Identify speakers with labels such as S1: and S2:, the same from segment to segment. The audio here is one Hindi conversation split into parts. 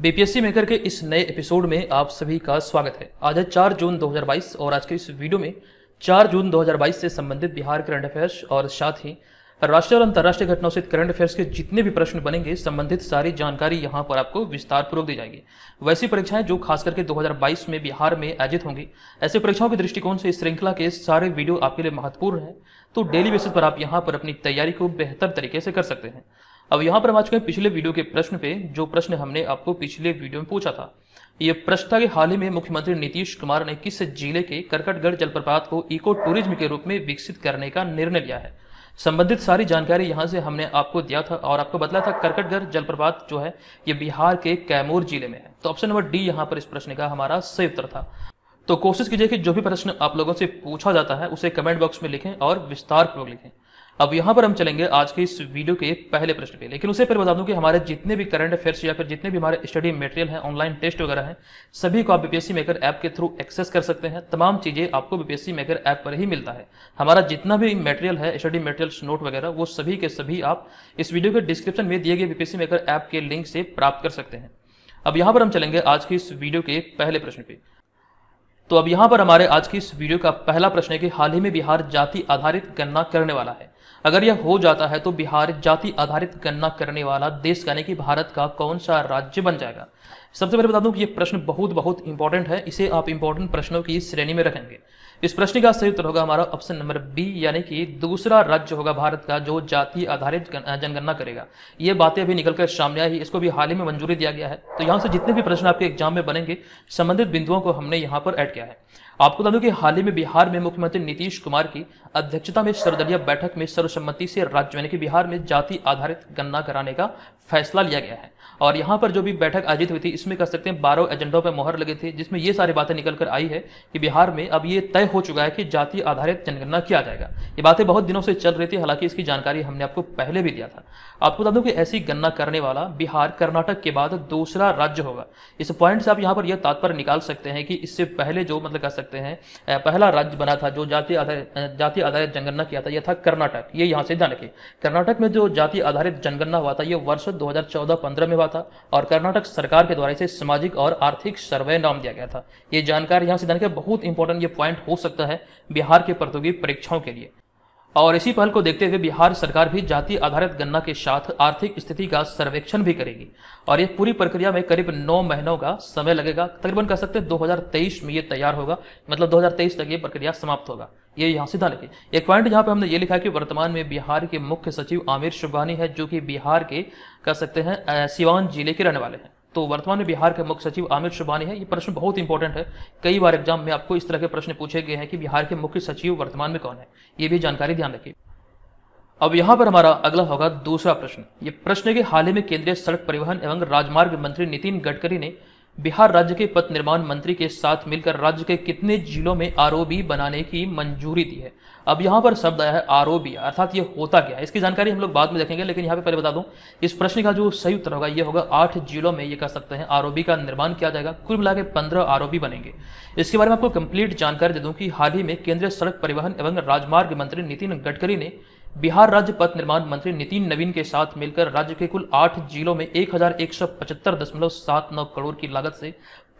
S1: बीपीएससी मेकर के इस नए एपिसोड में आप सभी का स्वागत है आज है चार जून 2022 और आज के इस वीडियो में 4 जून 2022 से संबंधित बिहार करंट अफेयर्स और साथ ही राष्ट्रीय और अंतर्राष्ट्रीय घटनाओं से करंट अफेयर्स के जितने भी प्रश्न बनेंगे संबंधित सारी जानकारी यहाँ पर आपको विस्तार पूर्वक दी जाएगी वैसी परीक्षाएं जो खास करके 2022 में बिहार में आयोजित होंगी ऐसी परीक्षाओं के दृष्टिकोण से इस श्रृंखला के सारे वीडियो आपके लिए महत्वपूर्ण है तो डेली बेसिस पर आप यहाँ पर अपनी तैयारी को बेहतर तरीके से कर सकते हैं अब यहां पर हम आ चुके हैं पिछले वीडियो के प्रश्न पे जो प्रश्न हमने आपको पिछले वीडियो में पूछा था यह प्रश्न था कि हाल ही में मुख्यमंत्री नीतीश कुमार ने किस जिले के करकटगढ़ जलप्रपात को इको टूरिज्म के रूप में विकसित करने का निर्णय लिया है संबंधित सारी जानकारी यहां से हमने आपको दिया था और आपको बतला था करकटगढ़ जलप्रपात जो है ये बिहार के कैमूर जिले में है तो ऑप्शन नंबर डी यहाँ पर इस प्रश्न का हमारा सही उत्तर था तो कोशिश कीजिए कि जो भी प्रश्न आप लोगों से पूछा जाता है उसे कमेंट बॉक्स में लिखें और विस्तार पूर्वक लिखें अब यहां पर हम चलेंगे आज के इस वीडियो के पहले प्रश्न पे लेकिन उससे फिर बता दूं कि हमारे जितने भी करंट अफेयर्स या फिर जितने भी हमारे स्टडी मटेरियल हैं ऑनलाइन टेस्ट वगैरह हैं सभी को आप बीपीएससी मेकर ऐप के थ्रू एक्सेस कर सकते हैं तमाम चीज़ें आपको बीपीएससी मेकर ऐप पर ही मिलता है हमारा जितना भी मेटेरियल है स्टडी मेटेरियल नोट वगैरह वो सभी के सभी आप इस वीडियो के डिस्क्रिप्शन में दिए गए बीपीएससी मेकर ऐप के लिंक से प्राप्त कर सकते हैं अब यहां पर हम चलेंगे आज के इस वीडियो के पहले प्रश्न पे तो अब यहाँ पर हमारे आज की इस वीडियो का पहला प्रश्न है कि हाल ही में बिहार जाति आधारित गणना करने वाला है अगर यह हो जाता है तो बिहार जाति आधारित गणना करने वाला देश यानी कि भारत का कौन सा राज्य बन जाएगा सबसे पहले बता दूं कि यह प्रश्न बहुत बहुत इंपॉर्टेंट है इसे आप इंपॉर्टेंट प्रश्नों की श्रेणी में रखेंगे इस प्रश्न का सही उत्तर होगा हमारा ऑप्शन नंबर बी यानी कि दूसरा राज्य होगा भारत का जो जाति आधारित जनगणना करेगा ये बातें अभी निकलकर सामने आई इसको भी हाल ही में मंजूरी दिया गया है तो यहाँ से जितने भी प्रश्न आपके एग्जाम में बनेंगे संबंधित बिंदुओं को हमने यहाँ पर ऐड किया है आपको बता दूं कि हाल ही में बिहार में मुख्यमंत्री नीतीश कुमार की अध्यक्षता में सर्वदलीय बैठक में सर्वसम्मति से राज्य यानी कि बिहार में जाति आधारित गणना कराने का फैसला लिया गया है और यहाँ पर जो भी बैठक आयोजित हुई थी इसमें कह सकते हैं बारह एजेंडों पर मोहर लगे थे जिसमें ये सारी बातें निकल कर आई है कि बिहार में अब ये तय हो चुका है कि जाति आधारित जनगणना किया जाएगा ये बातें बहुत दिनों से चल रही थी हालांकि इसकी जानकारी हमने आपको पहले भी दिया था आपको बता दूं कि ऐसी गणना करने वाला बिहार कर्नाटक के बाद दूसरा राज्य होगा इस पॉइंट से आप यहाँ पर यह तात्पर्य निकाल सकते हैं कि इससे पहले जो मतलब कह सकते सकते हैं पहला राज्य बना था जो जाति आधारित जाति आधारित जनगणना किया था यह था कर्नाटक ये यहाँ से ध्यान रखिए कर्नाटक में जो जाति आधारित जनगणना हुआ था ये वर्ष 2014-15 में हुआ था और कर्नाटक सरकार के द्वारा इसे सामाजिक और आर्थिक सर्वे नाम दिया गया था ये जानकारी यहाँ से ध्यान रखिए बहुत इंपॉर्टेंट ये पॉइंट हो सकता है बिहार के प्रतियोगी परीक्षाओं के लिए और इसी पहल को देखते हुए बिहार सरकार भी जाति आधारित गन्ना के साथ आर्थिक स्थिति का सर्वेक्षण भी करेगी और यह पूरी प्रक्रिया में करीब नौ महीनों का समय लगेगा तकरीबन कह सकते हैं 2023 में ये तैयार होगा मतलब 2023 तक ये प्रक्रिया समाप्त होगा ये यहाँ सीधा लिखे एक पॉइंट यहाँ पे हमने ये लिखा है कि वर्तमान में बिहार के मुख्य सचिव आमिर शुभानी है जो कि बिहार के कह सकते हैं सिवान जिले के रहने वाले हैं तो वर्तमान में बिहार के मुख्य सचिव आमिर शुभानी है ये प्रश्न बहुत इंपॉर्टेंट है कई बार एग्जाम में आपको इस तरह के प्रश्न पूछे गए हैं कि बिहार के मुख्य सचिव वर्तमान में कौन है ये भी जानकारी ध्यान रखिए अब यहाँ पर हमारा अगला होगा दूसरा प्रश्न ये प्रश्न के हाल ही में केंद्रीय सड़क परिवहन एवं राजमार्ग मंत्री नितिन गडकरी ने बिहार राज्य के पथ निर्माण मंत्री के साथ मिलकर राज्य के कितने जिलों में आर बनाने की मंजूरी दी है अब यहाँ पर शब्द आया है आर अर्थात ये होता क्या इसकी जानकारी हम लोग बाद में देखेंगे लेकिन यहाँ पे पहले बता दूँ इस प्रश्न का जो सही उत्तर होगा ये होगा आठ जिलों में ये कह सकते हैं आर का निर्माण किया जाएगा कुल मिला के पंद्रह आरओबी बनेंगे इसके बारे में आपको कंप्लीट जानकारी दे दूं कि हाल ही में केंद्रीय सड़क परिवहन एवं राजमार्ग मंत्री नितिन गडकरी ने बिहार राज्य पथ निर्माण मंत्री नितिन नवीन के साथ मिलकर राज्य के कुल आठ जिलों में एक हजार एक सौ पचहत्तर दशमलव सात नौ करोड़ की लागत से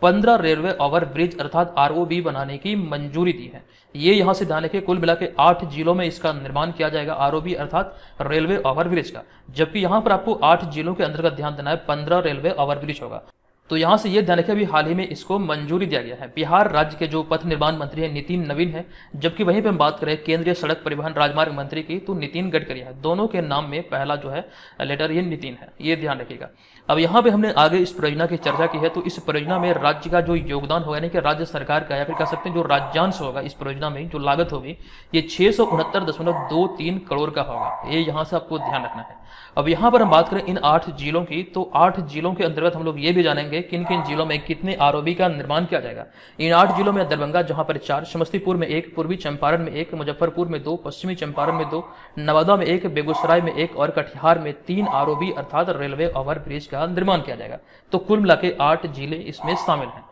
S1: पंद्रह रेलवे ओवर ब्रिज अर्थात आर बनाने की मंजूरी दी है ये यहाँ से ध्यान रखे कुल मिला के आठ जिलों में इसका निर्माण किया जाएगा आर अर्थात रेलवे ओवर ब्रिज का जबकि यहाँ पर आपको आठ जिलों के अंतर्गत ध्यान देना है पंद्रह रेलवे ओवर ब्रिज होगा तो यहाँ से ये ध्यान रखें अभी हाल ही में इसको मंजूरी दिया गया है बिहार राज्य के जो पथ निर्माण मंत्री हैं नितिन नवीन है जबकि वहीं पे हम बात करें केंद्रीय सड़क परिवहन राजमार्ग मंत्री की तो नितिन गडकरी है दोनों के नाम में पहला जो है लेटर ये नितिन है ये ध्यान रखिएगा अब यहाँ पे हमने आगे इस परियोजना की चर्चा की है तो इस परियोजना में राज्य का जो योगदान होगा यानी कि राज्य सरकार का या फिर कह सकते हैं जो राज्यांश होगा इस परियोजना में जो लागत होगी ये छः करोड़ का होगा ये यहाँ से आपको ध्यान रखना है अब यहाँ पर हम बात करें इन आठ जिलों की तो आठ जिलों के अंतर्गत हम लोग ये भी जानेंगे किन किन जिलों में कितने आर का निर्माण किया जाएगा इन आठ जिलों में दरभंगा जहाँ पर चार समस्तीपुर में एक पूर्वी चंपारण में एक मुजफ्फरपुर में दो पश्चिमी चंपारण में दो नवादा में एक बेगूसराय में एक और कटिहार में तीन आर अर्थात रेलवे ओवरब्रिज का का निर्माण किया जाएगा तो कुल मिला के आठ जिले इसमें शामिल हैं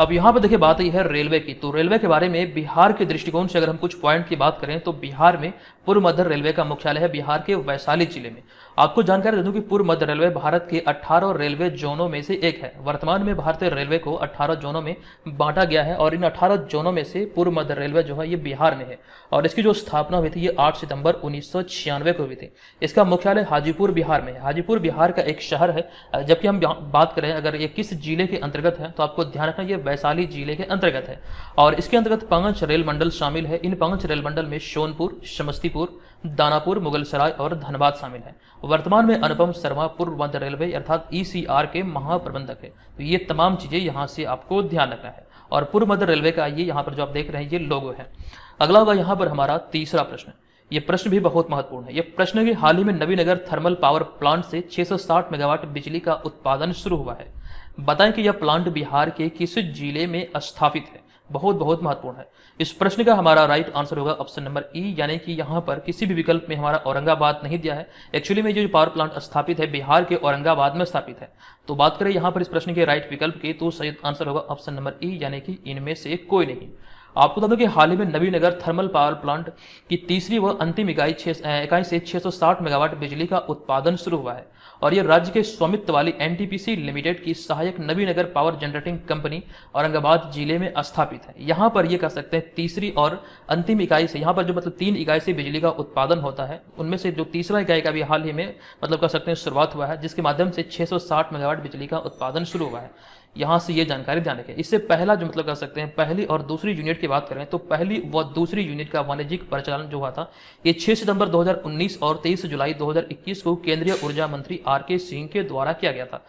S1: अब यहाँ पर देखिए बात यह है रेलवे की तो रेलवे के बारे में बिहार के दृष्टिकोण से अगर हम कुछ पॉइंट की बात करें तो बिहार में पूर्व मध्य रेलवे का मुख्यालय है बिहार के वैशाली जिले में आपको जानकारी दे दूं कि पूर्व मध्य रेलवे भारत के 18 रेलवे जोनों में से एक है वर्तमान में भारतीय रेलवे को 18 जोनों में बांटा गया है और इन 18 जोनों में से पूर्व मध्य रेलवे जो है ये बिहार में है और इसकी जो स्थापना हुई थी ये 8 सितंबर उन्नीस को हुई थी इसका मुख्यालय हाजीपुर बिहार में है हाजीपुर बिहार का एक शहर है जबकि हम बात करें अगर ये किस जिले के अंतर्गत है तो आपको ध्यान रखना ये वैशाली जिले के अंतर्गत है और इसके अंतर्गत पंच रेल मंडल शामिल है इन पंच रेल मंडल में सोनपुर समस्तीपुर दानापुर मुगलसराय और धनबाद शामिल हैं वर्तमान में अनुपम शर्मा पूर्व मध्य रेलवे अर्थात ई e के महाप्रबंधक है तो ये तमाम चीज़ें यहाँ से आपको ध्यान रखना है और पूर्व मध्य रेलवे का ये यहाँ पर जो आप देख रहे हैं ये लोगो है अगला होगा यहाँ पर हमारा तीसरा प्रश्न ये प्रश्न भी बहुत महत्वपूर्ण है ये प्रश्न कि हाल ही में नवीनगर थर्मल पावर प्लांट से 660 मेगावाट बिजली का उत्पादन शुरू हुआ है बताएं कि यह प्लांट बिहार के किस जिले में स्थापित है बहुत बहुत महत्वपूर्ण है इस प्रश्न का हमारा राइट आंसर होगा ऑप्शन नंबर ई यानी कि यहाँ पर किसी भी विकल्प में हमारा औरंगाबाद नहीं दिया है एक्चुअली में जो पावर प्लांट स्थापित है बिहार के औरंगाबाद में स्थापित है तो बात करें यहाँ पर इस प्रश्न के राइट विकल्प की तो सही आंसर होगा ऑप्शन नंबर ई यानी कि इनमें से कोई नहीं आपको बता दूं कि हाल ही में नवीनगर थर्मल पावर प्लांट की तीसरी व अंतिम इकाई इकाई से 660 मेगावाट बिजली का उत्पादन शुरू हुआ है और यह राज्य के स्वामित्व वाली एनटीपीसी लिमिटेड की सहायक Navinagar power generating company Aurangabad जिले में स्थापित है यहाँ पर यह कह सकते हैं तीसरी और अंतिम इकाई से यहाँ पर जो मतलब तीन इकाई से बिजली का उत्पादन होता है उनमें से जो तीसरा इकाई का भी हाल ही में मतलब कह सकते हैं शुरुआत हुआ है जिसके माध्यम से छह मेगावाट बिजली का उत्पादन शुरू हुआ है यहाँ से ये जानकारी ध्यान रखें इससे पहला जो मतलब कर सकते हैं पहली और दूसरी यूनिट की बात करें तो पहली व दूसरी यूनिट का वाणिज्यिक परिचालन जो हुआ था ये 6 सितंबर 2019 और 23 जुलाई 2021 को केंद्रीय ऊर्जा मंत्री आर के सिंह के द्वारा किया गया था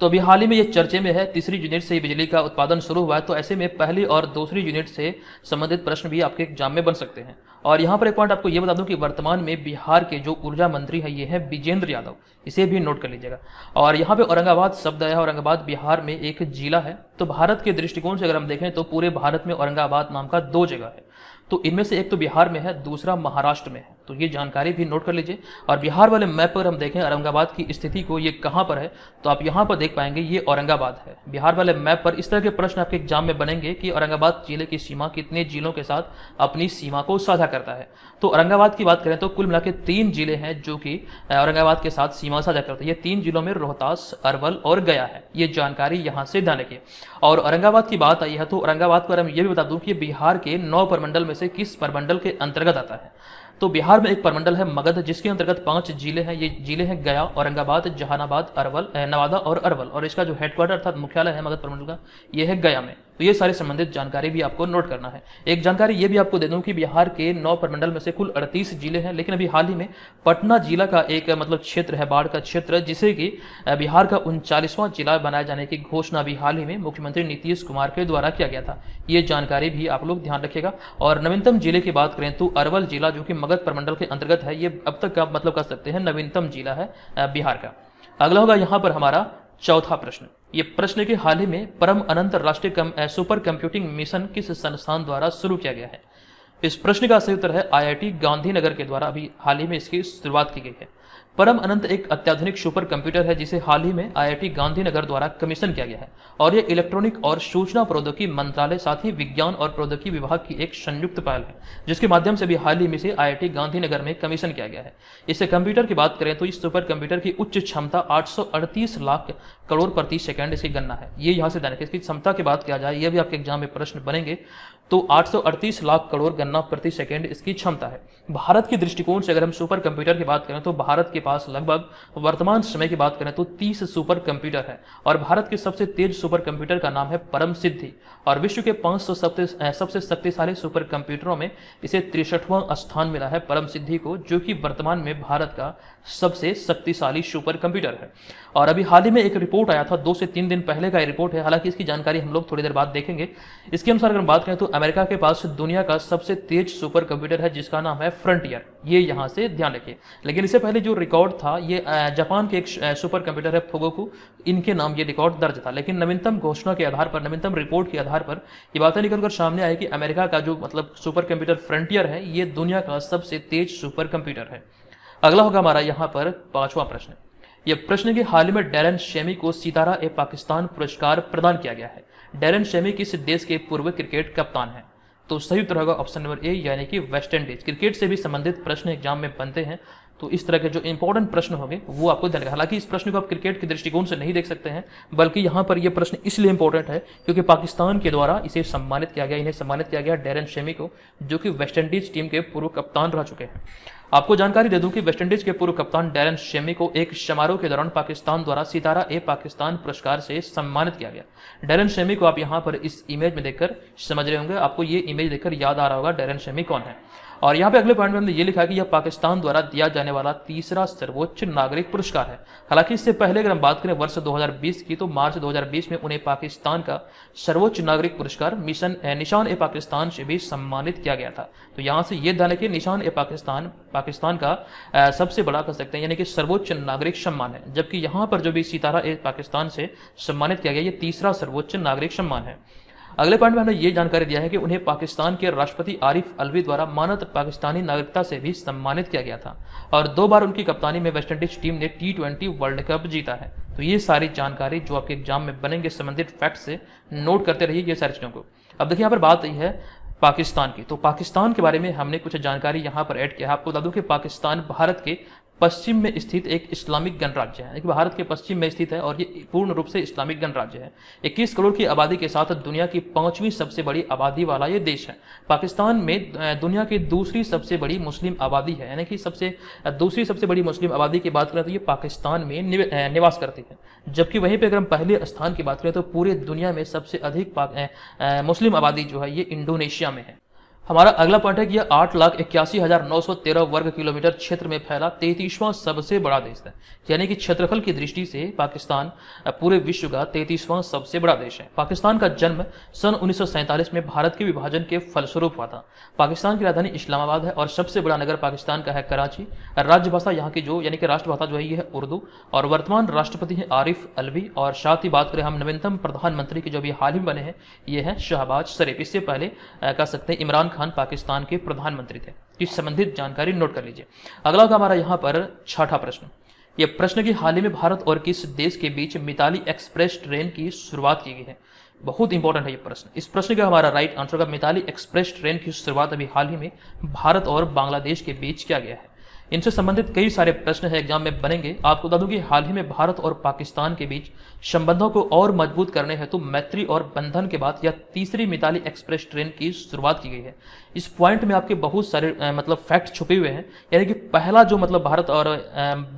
S1: तो अभी हाल ही में ये चर्चे में है तीसरी यूनिट से बिजली का उत्पादन शुरू हुआ है तो ऐसे में पहली और दूसरी यूनिट से संबंधित प्रश्न भी आपके एग्जाम में बन सकते हैं और यहाँ पर एक पॉइंट आपको ये बता दूं कि वर्तमान में बिहार के जो ऊर्जा मंत्री है ये हैं विजेंद्र यादव इसे भी नोट कर लीजिएगा और यहाँ पे औरंगाबाद शब्द आया औरंगाबाद बिहार में एक जिला है तो भारत के दृष्टिकोण से अगर हम देखें तो पूरे भारत में औरंगाबाद नाम का दो जगह है तो इनमें से एक तो बिहार में है दूसरा महाराष्ट्र में है तो ये जानकारी भी नोट कर लीजिए और बिहार वाले मैप पर हम देखें औरंगाबाद की स्थिति को ये कहाँ पर है तो आप यहाँ पर देख पाएंगे ये औरंगाबाद है बिहार वाले मैप पर इस तरह के प्रश्न आपके एग्जाम में बनेंगे कि औरंगाबाद जिले की सीमा कितने जिलों के साथ अपनी सीमा को साझा करता है तो औरंगाबाद की बात करें तो कुल मिला तीन जिले हैं जो कि औरंगाबाद के साथ सीमा साझा करते हैं ये तीन जिलों में रोहतास अरवल और गया है ये जानकारी यहाँ से ध्यान रखिए और औरंगाबाद की बात आई है तो औरंगाबाद पर हम ये भी बता दूँ कि बिहार के नौ प्रमंडल में से किस प्रमंडल के अंतर्गत आता है तो बिहार में एक परमंडल है मगध जिसके अंतर्गत पांच जिले हैं ये जिले हैं गया औरंगाबाद जहानाबाद अरवल नवादा और अरवल और इसका जो हेडक्वार्टर अर्थात मुख्यालय है मगध परमंडल का ये है गया में तो ये सारे संबंधित जानकारी भी आपको नोट करना है एक जानकारी ये भी आपको दे दूं कि बिहार के नौ प्रमंडल में से कुल 38 जिले हैं लेकिन अभी हाल ही में पटना जिला का एक मतलब क्षेत्र है बाढ़ का क्षेत्र जिसे कि बिहार का उनचालीसवां जिला बनाए जाने की घोषणा भी हाल ही में मुख्यमंत्री नीतीश कुमार के द्वारा किया गया था ये जानकारी भी आप लोग ध्यान रखेगा और नवीनतम जिले की बात करें तो अरवल जिला जो कि मगध प्रमंडल के अंतर्गत है ये अब तक आप मतलब कह सकते हैं नवीनतम जिला है बिहार का अगला होगा यहाँ पर हमारा चौथा प्रश्न ये प्रश्न के हाल ही में परम अनंत राष्ट्रीय कम, सुपर कंप्यूटिंग मिशन किस संस्थान द्वारा शुरू किया गया है इस प्रश्न का सही उत्तर है आईआईटी गांधीनगर के द्वारा अभी हाल ही में इसकी शुरुआत की गई है परम अनंत एक अत्याधुनिक सुपर कंप्यूटर है जिसे हाल ही में आईआईटी गांधीनगर द्वारा कमीशन किया गया है और यह इलेक्ट्रॉनिक और सूचना प्रौद्योगिकी मंत्रालय साथ ही विज्ञान और प्रौद्योगिकी विभाग की एक संयुक्त पहल है जिसके माध्यम से भी हाल ही में से आईआईटी गांधीनगर में कमीशन किया गया है इससे कंप्यूटर की बात करें तो इस सुपर कंप्यूटर की उच्च क्षमता आठ लाख करोड़ प्रति सेकेंड इसकी गणना है ये यहाँ से देना इसकी क्षमता की बात किया जाए यह भी आपके एग्जाम में प्रश्न बनेंगे तो 838 लाख करोड़ गन्ना प्रति सेकंड इसकी क्षमता है भारत के दृष्टिकोण से अगर हम सुपर कंप्यूटर की बात करें तो भारत के पास लगभग वर्तमान समय की बात करें तो 30 सुपर कंप्यूटर है और भारत के सबसे तेज सुपर कंप्यूटर का नाम है परम सिद्धि और विश्व के 500 सौ सबसे शक्तिशाली सुपर कंप्यूटरों में इसे तिरसठवां स्थान मिला है परम सिद्धि को जो कि वर्तमान में भारत का सबसे शक्तिशाली सुपर कंप्यूटर है और अभी हाल ही में एक रिपोर्ट आया था दो से तीन दिन पहले का ये रिपोर्ट है हालांकि इसकी जानकारी हम लोग थोड़ी देर बाद देखेंगे इसके अनुसार अगर बात करें तो अमेरिका के पास दुनिया का सबसे तेज सुपर कंप्यूटर है जिसका नाम है फ्रंटियर ये यहाँ से ध्यान रखिए लेकिन इससे पहले जो रिकॉर्ड था ये जापान के एक सुपर कंप्यूटर है फोगोकू इनके नाम ये रिकॉर्ड दर्ज था लेकिन नवीनतम घोषणा के आधार पर नवीनतम रिपोर्ट के आधार पर ये बातें निकलकर सामने आई कि अमेरिका का जो मतलब सुपर कंप्यूटर फ्रंटियर है ये दुनिया का सबसे तेज सुपर कंप्यूटर है अगला होगा हमारा यहाँ पर पांचवा प्रश्न यह प्रश्न के हाल में डेरन शेमी को सितारा ए पाकिस्तान पुरस्कार प्रदान किया गया है डेरन शेमी किस देश के पूर्व क्रिकेट कप्तान है तो सही उत्तर होगा ऑप्शन नंबर ए यानी कि वेस्ट इंडीज क्रिकेट से भी संबंधित प्रश्न एग्जाम में बनते हैं तो इस तरह के जो इंपॉर्टेंट प्रश्न होंगे वो आपको ध्यान हालांकि इस प्रश्न को आप क्रिकेट के दृष्टिकोण से नहीं देख सकते हैं बल्कि यहां पर यह प्रश्न इसलिए इंपॉर्टेंट है क्योंकि पाकिस्तान के द्वारा इसे सम्मानित किया गया इन्हें सम्मानित किया गया डेरन शेमी को जो कि वेस्टइंडीज टीम के पूर्व कप्तान रह चुके हैं आपको जानकारी दे दूं कि वेस्टइंडीज के पूर्व कप्तान डेरन शेमी को एक समारोह के दौरान पाकिस्तान द्वारा सितारा ए पाकिस्तान पुरस्कार से सम्मानित किया गया डेरन शेमी को आप यहां पर इस इमेज में देखकर समझ रहे होंगे आपको ये इमेज देखकर याद आ रहा होगा डेरन शेमी कौन है और यहाँ पे अगले पॉइंट में हमने ये लिखा कि यह पाकिस्तान द्वारा दिया जाने वाला तीसरा सर्वोच्च नागरिक पुरस्कार है हालांकि इससे पहले अगर हम बात करें वर्ष 2020 की तो मार्च 2020 में उन्हें पाकिस्तान का सर्वोच्च नागरिक पुरस्कार मिशन निशान ए पाकिस्तान से भी सम्मानित किया गया था तो यहाँ से ये ध्यान रखिए निशान ए पाकिस्तान पाकिस्तान का सबसे बड़ा कह सकते हैं यानी कि सर्वोच्च नागरिक सम्मान है जबकि यहाँ पर जो भी सितारा ए पाकिस्तान से सम्मानित किया गया ये तीसरा सर्वोच्च नागरिक सम्मान है अगले पॉइंट में हमने ये जानकारी दिया है कि उन्हें पाकिस्तान के राष्ट्रपति आरिफ अलवी द्वारा मानत पाकिस्तानी नागरिकता से भी सम्मानित किया गया था और दो बार उनकी कप्तानी में वेस्टइंडीज टीम ने टी ट्वेंटी वर्ल्ड कप जीता है तो ये सारी जानकारी जो आपके एग्जाम में बनेंगे संबंधित फैक्ट से नोट करते रहिए ये सारी चीज़ों को अब देखिए यहाँ पर बात यही है पाकिस्तान की तो पाकिस्तान के बारे में हमने कुछ जानकारी यहाँ पर ऐड किया है आपको बता दूँ कि पाकिस्तान भारत के पश्चिम में स्थित एक इस्लामिक गणराज्य है भारत के पश्चिम में स्थित है और ये पूर्ण रूप से इस्लामिक गणराज्य है 21 करोड़ की आबादी के साथ दुनिया की पांचवी सबसे बड़ी आबादी वाला ये देश है पाकिस्तान में दुनिया की दूसरी सबसे बड़ी मुस्लिम आबादी है यानी कि सबसे दूसरी सबसे बड़ी मुस्लिम आबादी की बात करें तो ये पाकिस्तान में निवास करती है जबकि वहीं पर अगर हम पहले स्थान की बात करें तो पूरे दुनिया में सबसे अधिक मुस्लिम आबादी जो है ये इंडोनेशिया में है हमारा अगला पॉइंट है कि यह आठ लाख इक्यासी हजार नौ सौ तेरह वर्ग किलोमीटर क्षेत्र में फैला तैतीसवां सबसे बड़ा देश है यानी कि क्षेत्रफल की दृष्टि से पाकिस्तान पूरे विश्व का तैतीसवां सबसे बड़ा देश है पाकिस्तान का जन्म सन उन्नीस में भारत के विभाजन के फलस्वरूप हुआ था पाकिस्तान की राजधानी इस्लामाबाद है और सबसे बड़ा नगर पाकिस्तान का है कराची राज्यभाषा यहाँ की जो यानी कि राष्ट्रभाषा जो है ये है उर्दू और वर्तमान राष्ट्रपति है आरिफ अलवी और साथ ही बात करें हम नवीनतम प्रधानमंत्री के जो अभी हाल ही बने हैं ये है शहबाज शरीफ इससे पहले कह सकते हैं इमरान खान पाकिस्तान के प्रधानमंत्री थे इस संबंधित जानकारी नोट कर लीजिए अगला होगा हमारा यहाँ पर छठा प्रश्न यह प्रश्न की हाल ही में भारत और किस देश के बीच मिताली एक्सप्रेस ट्रेन की शुरुआत की गई है बहुत इंपॉर्टेंट है यह प्रश्न इस प्रश्न का हमारा राइट आंसर होगा मिताली एक्सप्रेस ट्रेन की शुरुआत अभी हाल ही में भारत और बांग्लादेश के बीच किया गया है इनसे संबंधित कई सारे प्रश्न है एग्जाम में बनेंगे आपको बता दूं कि हाल ही में भारत और पाकिस्तान के बीच संबंधों को और मजबूत करने हेतु तो मैत्री और बंधन के बाद यह तीसरी मिताली एक्सप्रेस ट्रेन की शुरुआत की गई है इस पॉइंट में आपके बहुत सारे आ, मतलब फैक्ट छुपे हुए हैं यानी कि पहला जो मतलब भारत और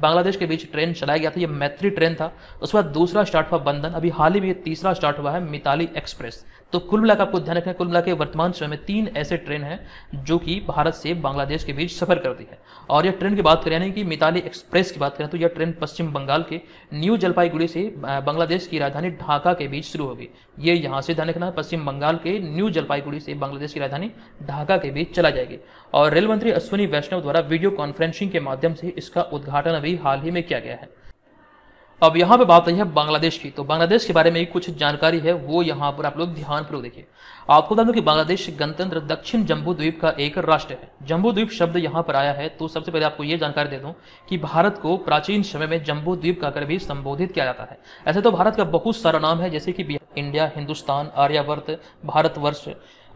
S1: बांग्लादेश के बीच ट्रेन चलाया गया था यह मैत्री ट्रेन था उसके बाद दूसरा स्टार्ट हुआ बंधन अभी हाल ही में तीसरा स्टार्ट हुआ है मिताली एक्सप्रेस तो कुल मिलाकर आपको ध्यान रखना है कुल मिलाकर वर्तमान समय में तीन ऐसे ट्रेन हैं जो कि भारत से बांग्लादेश के बीच सफर करती है और यह ट्रेन की बात करें यानी कि मिताली एक्सप्रेस की बात करें तो यह ट्रेन पश्चिम बंगाल के न्यू जलपाईगुड़ी से बांग्लादेश की राजधानी ढाका के बीच शुरू होगी ये यहाँ से ध्यान रखना है पश्चिम बंगाल के न्यू जलपाईगुड़ी से बांग्लादेश की राजधानी ढाका के बीच चला जाएगी और रेल मंत्री अश्विनी वैष्णव द्वारा वीडियो कॉन्फ्रेंसिंग के माध्यम से इसका उद्घाटन अभी हाल ही में किया गया है अब यहाँ पे बात आई है बांग्लादेश की तो बांग्लादेश के बारे में कुछ जानकारी है वो यहाँ पर आप लोग ध्यानपूर्वक देखिए आपको बता दूं कि बांग्लादेश गणतंत्र दक्षिण जम्बू द्वीप का एक राष्ट्र है जम्बू द्वीप शब्द यहाँ पर आया है तो सबसे पहले आपको ये जानकारी दे दूं कि भारत को प्राचीन समय में जम्बू द्वीप कहकर भी संबोधित किया जाता है ऐसे तो भारत का बहुत सारा नाम है जैसे कि इंडिया हिंदुस्तान आर्यावर्त भारतवर्ष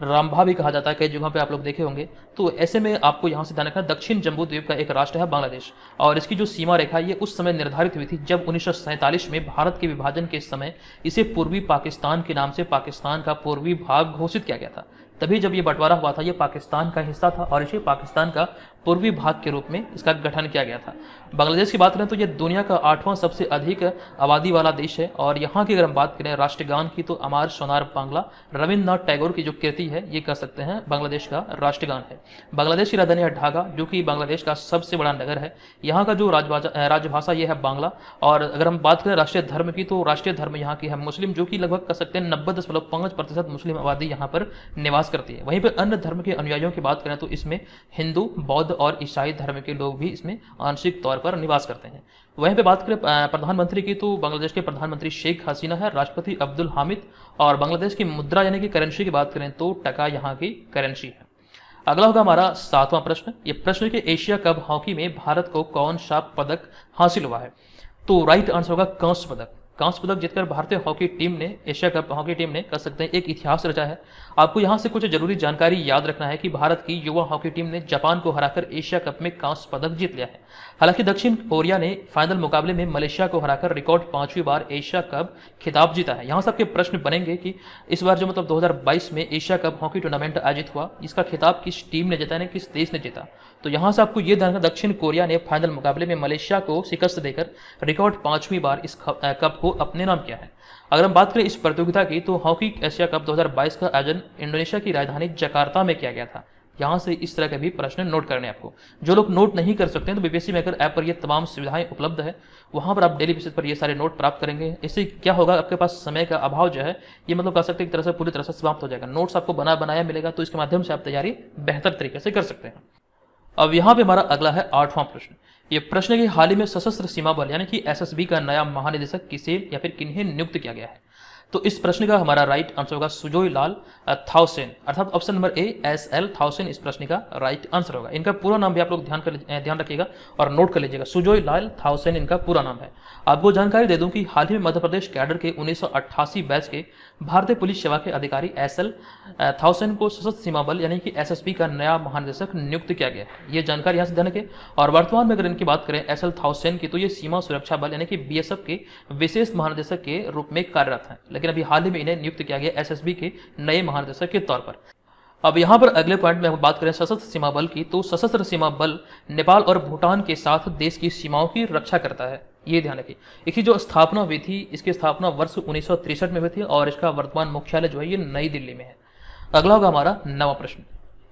S1: रामभा भी कहा जाता है कई जगह पे आप लोग देखे होंगे तो ऐसे में आपको यहाँ से ध्यान रखना दक्षिण जम्बू द्वीप का एक राष्ट्र है बांग्लादेश और इसकी जो सीमा रेखा ये उस समय निर्धारित हुई थी जब उन्नीस में भारत के विभाजन के समय इसे पूर्वी पाकिस्तान के नाम से पाकिस्तान का पूर्वी भाग घोषित किया गया था तभी जब ये बंटवारा हुआ था ये पाकिस्तान का हिस्सा था और इसे पाकिस्तान का पूर्वी भाग के रूप में इसका गठन किया गया था बांग्लादेश की बात करें तो ये दुनिया का आठवां सबसे अधिक आबादी वाला देश है और यहाँ की अगर हम बात करें राष्ट्रगान की तो अमार सोनार बांग्ला रविन्द्रनाथ टैगोर की जो कृति है ये कह सकते हैं बांग्लादेश का राष्ट्रगान है बांग्लादेश की राजधानी है ढाका जो कि बांग्लादेश का सबसे बड़ा नगर है यहाँ का जो राजभाषा ये है बांग्ला और अगर हम बात करें राष्ट्रीय धर्म की तो राष्ट्रीय धर्म यहाँ की है मुस्लिम जो कि लगभग कह सकते हैं नब्बे दशमलव प्रतिशत मुस्लिम आबादी यहाँ पर निवास करती है वहीं पर अन्य धर्म के अनुयायियों की बात करें तो इसमें हिंदू बौद्ध बौद्ध और ईसाई धर्म के लोग भी इसमें आंशिक तौर पर निवास करते हैं वहीं पे बात करें प्रधानमंत्री की तो बांग्लादेश के प्रधानमंत्री शेख हसीना है राष्ट्रपति अब्दुल हामिद और बांग्लादेश की मुद्रा यानी कि करेंसी की बात करें तो टका यहाँ की करेंसी है अगला होगा हमारा सातवां प्रश्न ये प्रश्न कि एशिया कप हॉकी में भारत को कौन सा पदक हासिल हुआ है तो राइट आंसर होगा कांस्य पदक कांस्य पदक जीतकर भारतीय हॉकी टीम ने एशिया कप हॉकी टीम ने कर सकते हैं एक इतिहास रचा है आपको यहां से कुछ जरूरी जानकारी याद रखना है कि भारत की युवा हॉकी टीम ने जापान को हराकर एशिया कप में कांस्य पदक जीत लिया है हालांकि दक्षिण कोरिया ने फाइनल मुकाबले में मलेशिया को हराकर रिकॉर्ड पांचवी बार एशिया कप खिताब जीता है यहाँ सबके प्रश्न बनेंगे कि इस बार जो मतलब दो में एशिया कप हॉकी टूर्नामेंट आयोजित हुआ इसका खिताब किस टीम ने जीता ने किस देश ने जीता तो यहाँ से आपको ये ध्यान रखना दक्षिण कोरिया ने फाइनल मुकाबले में मलेशिया को शिकस्त देकर रिकॉर्ड पांचवी बार इस कप को अपने नाम किया है अगर हम बात करें इस प्रतियोगिता की तो हॉकी एशिया कप 2022 का आयोजन इंडोनेशिया की राजधानी जकार्ता में किया गया था यहाँ से इस तरह के भी प्रश्न नोट करने आपको जो लोग नोट नहीं कर सकते हैं तो बीबीसी मेकर ऐप पर ये तमाम सुविधाएं उपलब्ध है वहां पर आप डेली बेसिस पर ये सारे नोट प्राप्त करेंगे इससे क्या होगा आपके पास समय का अभाव जो है ये मतलब कह सकते हैं एक तरह से पूरी तरह से समाप्त हो जाएगा नोट्स आपको बना बनाया मिलेगा तो इसके माध्यम से आप तैयारी बेहतर तरीके से कर सकते हैं अब यहाँ पे हमारा अगला है आठवां प्रश्न ये प्रश्न की हाल ही में सशस्त्र सीमा बल यानी कि एसएसबी का नया महानिदेशक किसे या फिर किन्हें नियुक्त किया गया है तो इस प्रश्न का हमारा राइट आंसर होगा सुजोई लाल थाउसेन अर्थात option number A S L Thaosen इस प्रश्न का राइट आंसर होगा इनका पूरा नाम भी आप लोग ध्यान कर ध्यान रखिएगा और नोट कर लीजिएगा सुजोई लाल थाउसेन इनका पूरा नाम है आपको जानकारी दे दूं कि हाल ही में मध्य प्रदेश कैडर के उन्नीस बैच के भारतीय पुलिस सेवा के अधिकारी एस एल थाउसेन को सशस्त्र सीमा बल यानी कि एस का नया महानिदेशक नियुक्त किया गया है ये जानकारी यहाँ से ध्यान रखें और वर्तमान में अगर इनकी बात करें एस एल थाउसेन की तो ये सीमा सुरक्षा बल यानी कि बी के विशेष महानिदेशक के रूप में कार्यरत हैं लेकिन अभी हाल ही में इन्हें नियुक्त किया गया एस के नए महानिदेशक के तौर पर अब यहाँ पर अगले पॉइंट में हम बात करें सशस्त्र सीमा बल की तो सशस्त्र सीमा बल नेपाल और भूटान के साथ देश की सीमाओं की रक्षा करता है ये ध्यान रखिए इसकी जो स्थापना हुई थी इसकी स्थापना वर्ष उन्नीस में हुई थी और इसका वर्तमान मुख्यालय जो है ये नई दिल्ली में है अगला होगा हमारा नवा प्रश्न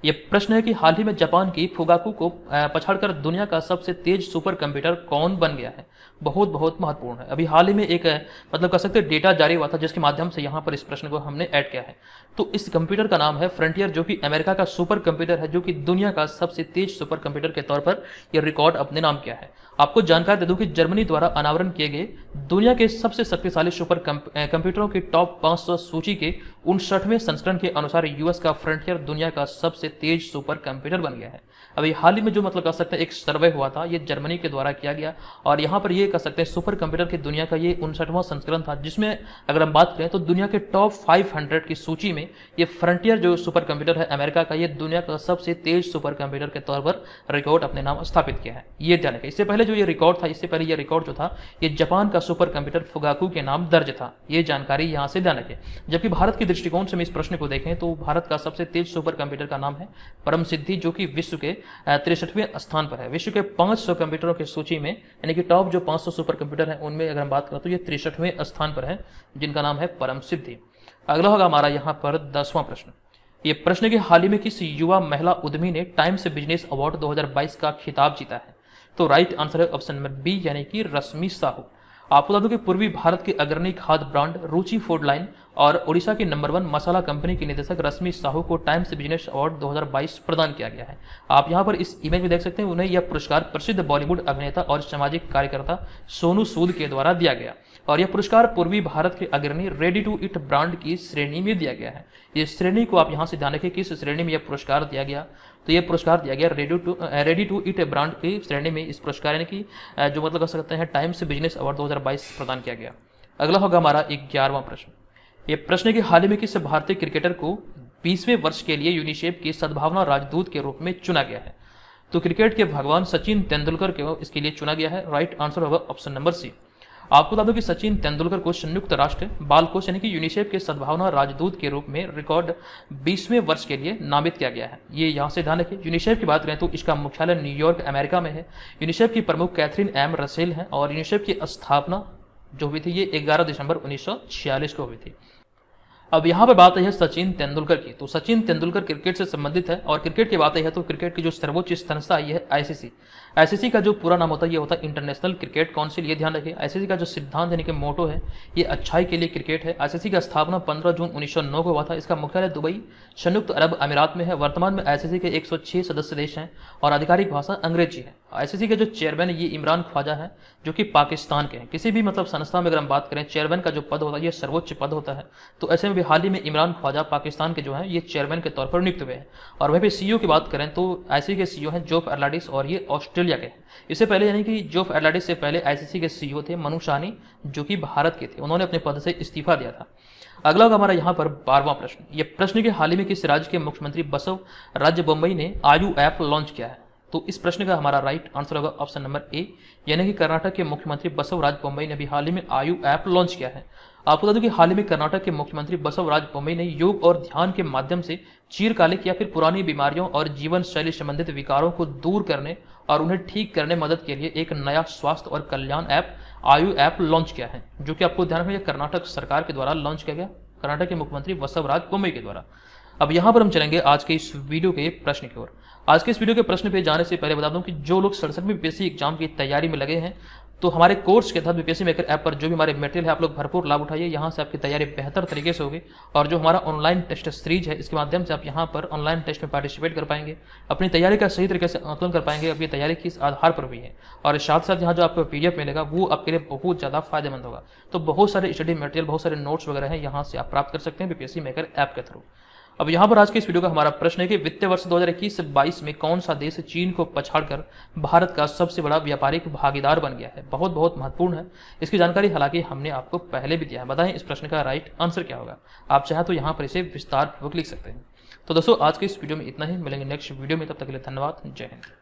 S1: ये प्रश्न है कि हाल ही में जापान की फुगाकू को पछाड़कर दुनिया का सबसे तेज सुपर कंप्यूटर कौन बन गया है बहुत बहुत महत्वपूर्ण है अभी हाल ही में एक मतलब कह सकते डेटा जारी हुआ था जिसके माध्यम से यहाँ पर इस प्रश्न को हमने ऐड किया है तो इस कंप्यूटर का नाम है फ्रंटियर जो कि अमेरिका का सुपर कंप्यूटर है जो कि दुनिया का सबसे तेज सुपर कंप्यूटर के तौर पर यह रिकॉर्ड अपने नाम किया है आपको जानकारी दे दूं कि जर्मनी द्वारा अनावरण किए गए दुनिया के सबसे शक्तिशाली सुपर कंप्यूटरों की टॉप 500 सूची के उनसठवें संस्करण के अनुसार यूएस का फ्रंटियर दुनिया का सबसे तेज सुपर कंप्यूटर बन गया है अभी हाल ही में जो मतलब कह सकते हैं एक सर्वे हुआ था ये जर्मनी के द्वारा किया गया और यहाँ पर ये कह सकते हैं सुपर कंप्यूटर की दुनिया का ये उनसठवां संस्करण था जिसमें अगर हम बात करें तो दुनिया के टॉप 500 की सूची में ये फ्रंटियर जो सुपर कंप्यूटर है अमेरिका का ये दुनिया का सबसे तेज सुपर कंप्यूटर के तौर पर रिकॉर्ड अपने नाम स्थापित किया है ये जाने का इससे पहले जो ये रिकॉर्ड था इससे पहले ये रिकॉर्ड जो था ये जापान का सुपर कंप्यूटर फुगाकू के नाम दर्ज था ये जानकारी यहाँ से ध्यान रखें जबकि भारत के दृष्टिकोण से हम इस प्रश्न को देखें तो भारत का सबसे तेज सुपर कंप्यूटर का नाम है परम सिद्धि जो कि विश्व के तिरसठवें स्थान पर है विश्व के 500 कंप्यूटरों की सूची में यानी कि टॉप जो 500 सुपर कंप्यूटर हैं उनमें अगर हम बात करें तो ये तिरसठवें स्थान पर है जिनका नाम है परम सिद्धि अगला होगा हमारा यहाँ पर दसवां प्रश्न ये प्रश्न की हाल ही में किस युवा महिला उद्यमी ने टाइम्स बिजनेस अवार्ड दो का खिताब जीता है तो राइट आंसर है ऑप्शन नंबर बी यानी कि रश्मि साहू आपको बता दूं कि पूर्वी भारत के अग्रणी खाद्य ब्रांड रुचि फूड लाइन और ओडिशा की नंबर वन मसाला कंपनी के निदेशक रश्मि साहू को टाइम्स बिजनेस अवार्ड 2022 प्रदान किया गया है आप यहां पर इस इमेज में देख सकते हैं उन्हें यह पुरस्कार प्रसिद्ध बॉलीवुड अभिनेता और सामाजिक कार्यकर्ता सोनू सूद के द्वारा दिया गया और यह पुरस्कार पूर्वी भारत के अग्रणी रेडी टू इट ब्रांड की श्रेणी में दिया गया है इस श्रेणी को आप यहाँ से ध्यान रखें किस श्रेणी में यह पुरस्कार दिया गया तो ये पुरस्कार दिया गया ready to ready to eat a brand की श्रेणी में इस पुरस्कार यानी कि जो मतलब कह सकते हैं टाइम्स बिजनेस अवार्ड 2022 प्रदान किया गया अगला होगा हमारा ग्यारहवा प्रश्न ये प्रश्न की हाल ही में किस भारतीय क्रिकेटर को बीसवें वर्ष के लिए यूनिसेफ के सद्भावना राजदूत के रूप में चुना गया है तो क्रिकेट के भगवान सचिन तेंदुलकर को इसके लिए चुना गया है राइट आंसर होगा ऑप्शन नंबर सी आपको बता दूं कि सचिन तेंदुलकर को संयुक्त राष्ट्र बाल कोष यानी कि यूनिसेफ के सद्भावना राजदूत के रूप में रिकॉर्ड 20वें वर्ष के लिए नामित किया गया है ये यहाँ से ध्यान रखें यूनिसेफ की बात करें तो इसका मुख्यालय न्यूयॉर्क अमेरिका में है यूनिसेफ की प्रमुख कैथरीन एम रसेल हैं और यूनिसेफ की स्थापना जो हुई थी ये ग्यारह दिसंबर उन्नीस को हुई थी अब यहाँ पर बात है सचिन तेंदुलकर की तो सचिन तेंदुलकर क्रिकेट से संबंधित है और क्रिकेट की बात है तो क्रिकेट की जो सर्वोच्च संस्था आई है आईसीसी आईसीसी का जो पूरा नाम होता है ये होता है इंटरनेशनल क्रिकेट काउंसिल ये ध्यान रखिए आईसीसी का जो सिद्धांत यानी कि मोटो है ये अच्छाई के लिए क्रिकेट है आईसीसी का स्थापना 15 जून 1909 को हुआ था इसका मुख्यालय दुबई संयुक्त अरब अमीरात में है वर्तमान में आईसीसी के 106 सदस्य देश हैं और आधिकारिक भाषा अंग्रेजी है आईसीसी के जो चेयरमैन ये इमरान ख्वाजा है जो कि पाकिस्तान के हैं किसी भी मतलब संस्था में अगर हम बात करें चेयरमैन का जो पद होता है ये सर्वोच्च पद होता है तो ऐसे में भी हाल ही में इमरान ख्वाजा पाकिस्तान के जो है ये चेयरमैन के तौर पर नियुक्त हुए हैं और वह भी सीईओ की बात करें तो आईसीसी के सीईओ e हैं जोफ अर्लाडिस और ये ऑस्ट्रेलिया ऑस्ट्रेलिया के इससे पहले यानी कि जो एडलाडिस से पहले आईसीसी के सीईओ थे मनु शानी जो कि भारत के थे उन्होंने अपने पद से इस्तीफा दिया था अगला हमारा यहाँ पर बारहवां प्रश्न ये प्रश्न के हाल ही में किस राज्य के मुख्यमंत्री बसव राज्य बम्बई ने आयु ऐप लॉन्च किया है तो इस प्रश्न का हमारा राइट आंसर होगा ऑप्शन नंबर ए यानी कि कर्नाटक के मुख्यमंत्री बसवराज बम्बई ने भी हाल ही में आयु ऐप लॉन्च किया है आपको बता दूं कि हाल ही में कर्नाटक के मुख्यमंत्री बसवराज बोम्बई ने योग और ध्यान के माध्यम से चीरकालिक या फिर पुरानी बीमारियों और जीवन शैली संबंधित विकारों को दूर करने और उन्हें ठीक करने मदद के लिए एक नया स्वास्थ्य और कल्याण ऐप आयु ऐप लॉन्च किया है जो कि आपको ध्यान रखना कर्नाटक सरकार के द्वारा लॉन्च किया गया कर्नाटक के मुख्यमंत्री बसवराज बोम्बई के द्वारा अब यहाँ पर हम चलेंगे आज के इस वीडियो के प्रश्न की ओर आज के इस वीडियो के प्रश्न पे जाने से पहले बता दूं कि जो लोग सड़सठवीं पीएससी एग्जाम की तैयारी में लगे हैं तो हमारे कोर्स के तहत बीपीएससी मेकर ऐप पर जो भी हमारे मेटेरियल है आप लोग भरपूर लाभ उठाइए यहाँ से आपकी तैयारी बेहतर तरीके से होगी और जो हमारा ऑनलाइन टेस्ट सीरीज है इसके माध्यम से आप यहाँ पर ऑनलाइन टेस्ट में पार्टिसिपेट कर पाएंगे अपनी तैयारी का सही तरीके से आंकलन कर पाएंगे अपनी तैयारी किस आधार पर हुई है और साथ साथ यहाँ जो आपको पी मिलेगा वो आपके लिए बहुत ज़्यादा फायदेमंद होगा तो बहुत सारे स्टडी मटेरियल बहुत सारे नोट्स वगैरह हैं यहाँ से आप प्राप्त कर सकते हैं बीपीएससी मेकर ऐप के थ्रू अब यहाँ पर आज के इस वीडियो का हमारा प्रश्न है कि वित्तीय वर्ष 2021 से 22 में कौन सा देश चीन को पछाड़कर भारत का सबसे बड़ा व्यापारिक भागीदार बन गया है बहुत बहुत महत्वपूर्ण है इसकी जानकारी हालांकि हमने आपको पहले भी दिया है बताएं इस प्रश्न का राइट आंसर क्या होगा आप चाहे तो यहाँ पर इसे विस्तार पूर्वक लिख सकते हैं तो दोस्तों आज के इस वीडियो में इतना ही मिलेंगे नेक्स्ट वीडियो में तब तक के लिए धन्यवाद जय हिंद